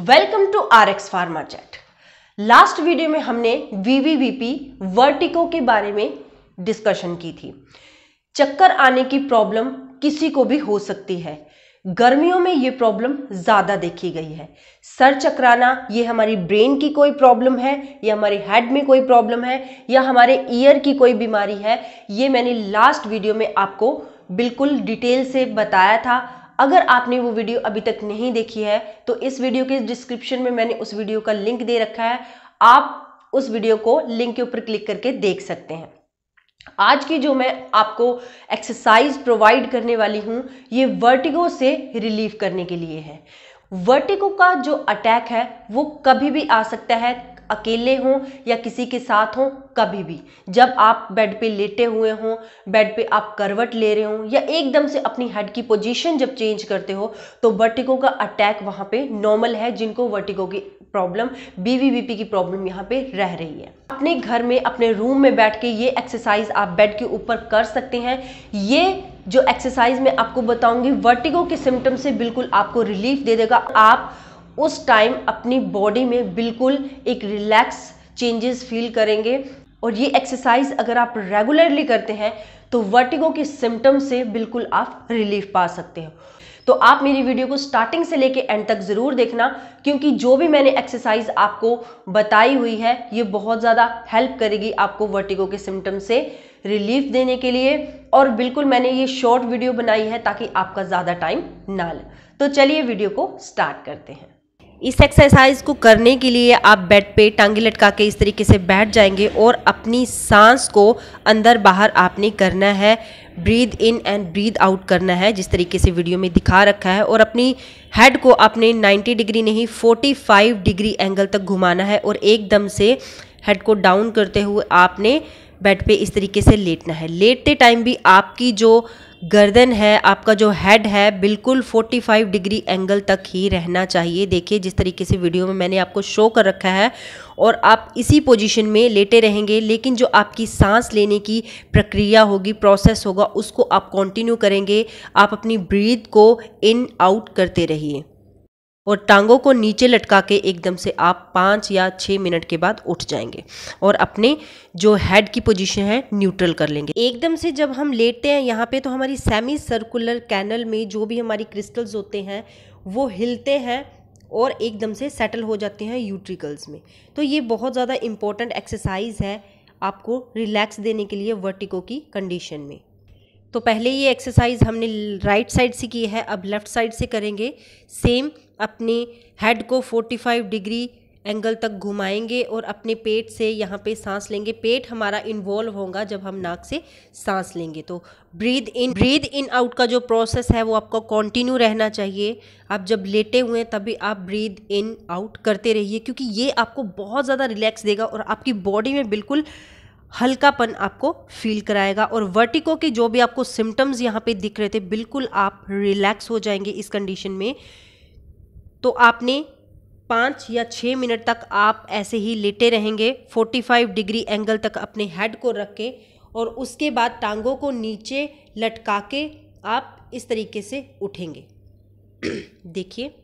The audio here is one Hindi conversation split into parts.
welcome to R X chat last video में हमने वीवीवीपी वर्टिको के बारे में डिस्कशन की थी चक्कर आने की प्रॉब्लम किसी को भी हो सकती है गर्मियों में ये प्रॉब्लम ज़्यादा देखी गई है सर चकराना ये हमारी ब्रेन की कोई प्रॉब्लम है या हमारे हेड में कोई प्रॉब्लम है या हमारे ईयर की कोई बीमारी है ये मैंने लास्ट वीडियो में आपको बिल्कुल डिटेल से बताया था अगर आपने वो वीडियो अभी तक नहीं देखी है तो इस वीडियो के डिस्क्रिप्शन में मैंने उस वीडियो का लिंक दे रखा है आप उस वीडियो को लिंक के ऊपर क्लिक करके देख सकते हैं आज की जो मैं आपको एक्सरसाइज प्रोवाइड करने वाली हूँ ये वर्टिगो से रिलीव करने के लिए है वर्टिगो का जो अटैक है वो कभी भी आ सकता है अकेले हों या किसी के साथ हों कभी भी जब आप बेड पे लेटे हुए हों बेड पे आप करवट ले रहे हों या एकदम से अपनी हेड की पोजीशन जब चेंज करते हो तो वर्टिको का अटैक वहाँ पे नॉर्मल है जिनको वर्टिको की प्रॉब्लम बीवीबीपी की प्रॉब्लम यहाँ पे रह रही है अपने घर में अपने रूम में बैठ के ये एक्सरसाइज आप बेड के ऊपर कर सकते हैं ये जो एक्सरसाइज मैं आपको बताऊंगी वर्टिगो के सिम्टम से बिल्कुल आपको रिलीफ दे देगा आप उस टाइम अपनी बॉडी में बिल्कुल एक रिलैक्स चेंजेस फील करेंगे और ये एक्सरसाइज अगर आप रेगुलरली करते हैं तो वर्टिगो के सिम्टम से बिल्कुल आप रिलीफ पा सकते हो तो आप मेरी वीडियो को स्टार्टिंग से लेके एंड तक ज़रूर देखना क्योंकि जो भी मैंने एक्सरसाइज आपको बताई हुई है ये बहुत ज़्यादा हेल्प करेगी आपको वर्टिगो के सिम्टम से रिलीफ देने के लिए और बिल्कुल मैंने ये शॉर्ट वीडियो बनाई है ताकि आपका ज़्यादा टाइम ना ले तो चलिए वीडियो को स्टार्ट करते हैं इस एक्सरसाइज को करने के लिए आप बेड पे टांगे लटका के इस तरीके से बैठ जाएंगे और अपनी सांस को अंदर बाहर आपने करना है breathe in and breathe out करना है जिस तरीके से वीडियो में दिखा रखा है और अपनी हेड को आपने 90 डिग्री नहीं 45 डिग्री एंगल तक घुमाना है और एकदम से हेड को डाउन करते हुए आपने बेड पे इस तरीके से लेटना है लेटते टाइम भी आपकी जो गर्दन है आपका जो हेड है बिल्कुल 45 डिग्री एंगल तक ही रहना चाहिए देखिए जिस तरीके से वीडियो में मैंने आपको शो कर रखा है और आप इसी पोजीशन में लेटे रहेंगे लेकिन जो आपकी सांस लेने की प्रक्रिया होगी प्रोसेस होगा उसको आप कंटिन्यू करेंगे आप अपनी ब्रीथ को इन आउट करते रहिए और टांगों को नीचे लटका के एकदम से आप पाँच या छः मिनट के बाद उठ जाएंगे और अपने जो हेड की पोजीशन है न्यूट्रल कर लेंगे एकदम से जब हम लेटते हैं यहाँ पे तो हमारी सेमी सर्कुलर कैनल में जो भी हमारी क्रिस्टल्स होते हैं वो हिलते हैं और एकदम से सेटल हो जाते हैं यूट्रिकल्स में तो ये बहुत ज़्यादा इम्पोर्टेंट एक्सरसाइज है आपको रिलैक्स देने के लिए वर्टिको की कंडीशन में तो पहले ये एक्सरसाइज हमने राइट साइड से की है अब लेफ़्ट साइड से करेंगे सेम अपने हेड को 45 डिग्री एंगल तक घुमाएंगे और अपने पेट से यहाँ पे सांस लेंगे पेट हमारा इन्वॉल्व होगा जब हम नाक से सांस लेंगे तो breathe in breathe in out का जो प्रोसेस है वो आपको कंटिन्यू रहना चाहिए आप जब लेटे हुए हैं तभी आप ब्रीद इन आउट करते रहिए क्योंकि ये आपको बहुत ज़्यादा रिलैक्स देगा और आपकी बॉडी में बिल्कुल हल्कापन आपको फील कराएगा और वर्टिको के जो भी आपको सिम्टम्स यहाँ पे दिख रहे थे बिल्कुल आप रिलैक्स हो जाएंगे इस कंडीशन में तो आपने पाँच या छः मिनट तक आप ऐसे ही लेटे रहेंगे 45 डिग्री एंगल तक अपने हेड को रख के और उसके बाद टांगों को नीचे लटका के आप इस तरीके से उठेंगे देखिए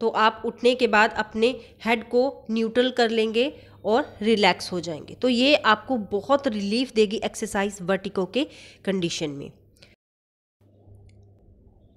तो आप उठने के बाद अपने हेड को न्यूट्रल कर लेंगे और रिलैक्स हो जाएंगे तो ये आपको बहुत रिलीफ देगी एक्सरसाइज वर्टिको के कंडीशन में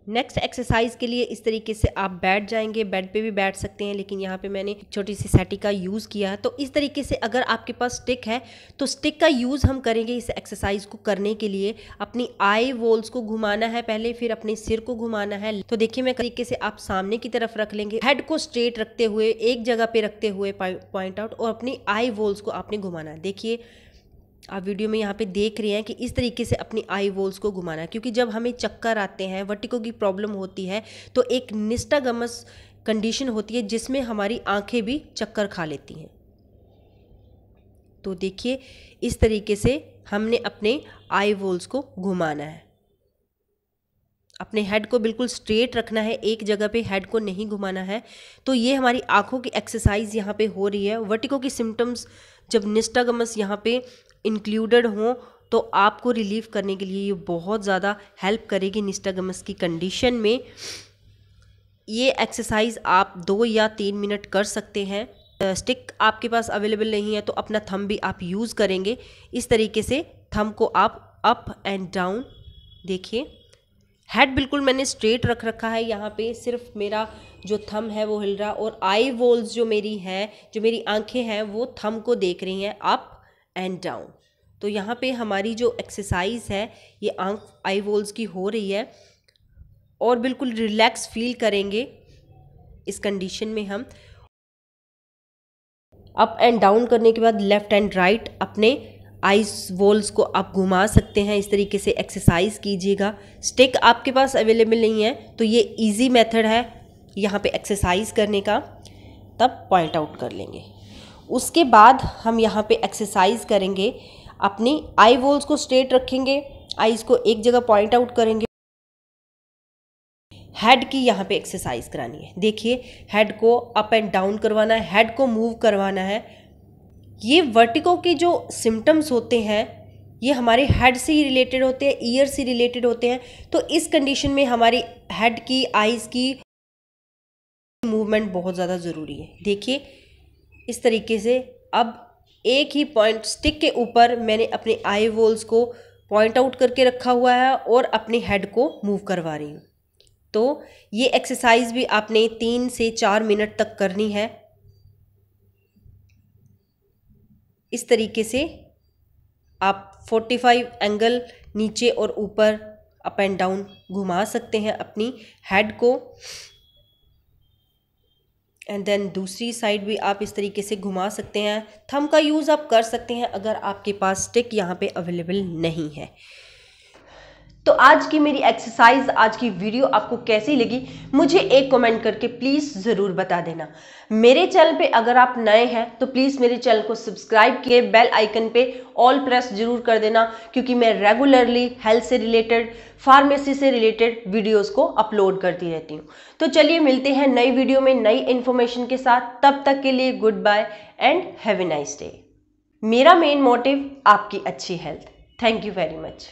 नेक्स्ट एक्सरसाइज के लिए इस तरीके से आप बैठ जाएंगे बेड पे भी बैठ सकते हैं लेकिन यहाँ पे मैंने छोटी सी सैटी का यूज़ किया है तो इस तरीके से अगर आपके पास स्टिक है तो स्टिक का यूज़ हम करेंगे इस एक्सरसाइज को करने के लिए अपनी आई वोल्स को घुमाना है पहले फिर अपने सिर को घुमाना है तो देखिए मैं तरीके से आप सामने की तरफ रख लेंगे हेड को स्ट्रेट रखते हुए एक जगह पे रखते हुए पॉइंट आउट और अपनी आई वोल्स को आपने घुमाना है देखिए आप वीडियो में यहाँ पे देख रहे हैं कि इस तरीके से अपनी आई वोल्स को घुमाना क्योंकि जब हमें चक्कर आते हैं वर्टिको की प्रॉब्लम होती है तो एक निस्टागमस कंडीशन होती है जिसमें हमारी आंखें भी चक्कर खा लेती हैं तो देखिए इस तरीके से हमने अपने आई वोल्स को घुमाना है अपने हेड को बिल्कुल स्ट्रेट रखना है एक जगह पे हेड को नहीं घुमाना है तो ये हमारी आंखों की एक्सरसाइज यहाँ पे हो रही है वर्टिको की सिम्टम्स जब निस्टागमस यहाँ पे इंक्लूडेड हों तो आपको रिलीव करने के लिए ये बहुत ज़्यादा हेल्प करेगी निस्टागमस की कंडीशन में ये एक्सरसाइज आप दो या तीन मिनट कर सकते हैं स्टिक आपके पास अवेलेबल नहीं है तो अपना थम भी आप यूज़ करेंगे इस तरीके से थम को आप अप एंड डाउन देखिए हेड बिल्कुल मैंने स्ट्रेट रख रखा है यहाँ पे सिर्फ मेरा जो थम है वो हिल रहा और आई वोल्स जो मेरी है जो मेरी आंखें हैं वो थम को देख रही हैं आप एंड डाउन तो यहाँ पे हमारी जो एक्सरसाइज है ये आंख आई वोल्स की हो रही है और बिल्कुल रिलैक्स फील करेंगे इस कंडीशन में हम अप एंड डाउन करने के बाद लेफ़्ट एंड राइट अपने आइस वॉल्स को आप घुमा सकते हैं इस तरीके से एक्सरसाइज कीजिएगा स्टिक आपके पास अवेलेबल नहीं है तो ये इजी मेथड है यहाँ पे एक्सरसाइज करने का तब पॉइंट आउट कर लेंगे उसके बाद हम यहाँ पे एक्सरसाइज करेंगे अपनी आई वोल्स को स्ट्रेट रखेंगे आईज को एक जगह पॉइंट आउट करेंगे हेड की यहाँ पे एक्सरसाइज करानी है देखिए हेड को अप एंड डाउन करवाना है हेड को मूव करवाना है ये वर्टिको के जो सिम्टम्स होते हैं ये हमारे हेड से ही रिलेटेड होते हैं ईयर से रिलेटेड होते हैं तो इस कंडीशन में हमारी हेड की आइज़ की मूवमेंट बहुत ज़्यादा ज़रूरी है देखिए इस तरीके से अब एक ही पॉइंट स्टिक के ऊपर मैंने अपने आई वोल्स को पॉइंट आउट करके रखा हुआ है और अपने हेड को मूव करवा रही हूँ तो ये एक्सरसाइज भी आपने तीन से चार मिनट तक करनी है इस तरीके से आप 45 एंगल नीचे और ऊपर अप एंड डाउन घुमा सकते हैं अपनी हेड को एंड देन दूसरी साइड भी आप इस तरीके से घुमा सकते हैं थम का यूज़ आप कर सकते हैं अगर आपके पास स्टिक यहाँ पे अवेलेबल नहीं है तो आज की मेरी एक्सरसाइज आज की वीडियो आपको कैसी लगी मुझे एक कमेंट करके प्लीज़ ज़रूर बता देना मेरे चैनल पे अगर आप नए हैं तो प्लीज़ मेरे चैनल को सब्सक्राइब किए बेल आइकन पे ऑल प्रेस जरूर कर देना क्योंकि मैं रेगुलरली हेल्थ से रिलेटेड फार्मेसी से रिलेटेड वीडियोस को अपलोड करती रहती हूँ तो चलिए मिलते हैं नई वीडियो में नई इन्फॉर्मेशन के साथ तब तक के लिए good bye and have a nice day मेरा मेन मोटिव आपकी अच्छी health thank you very much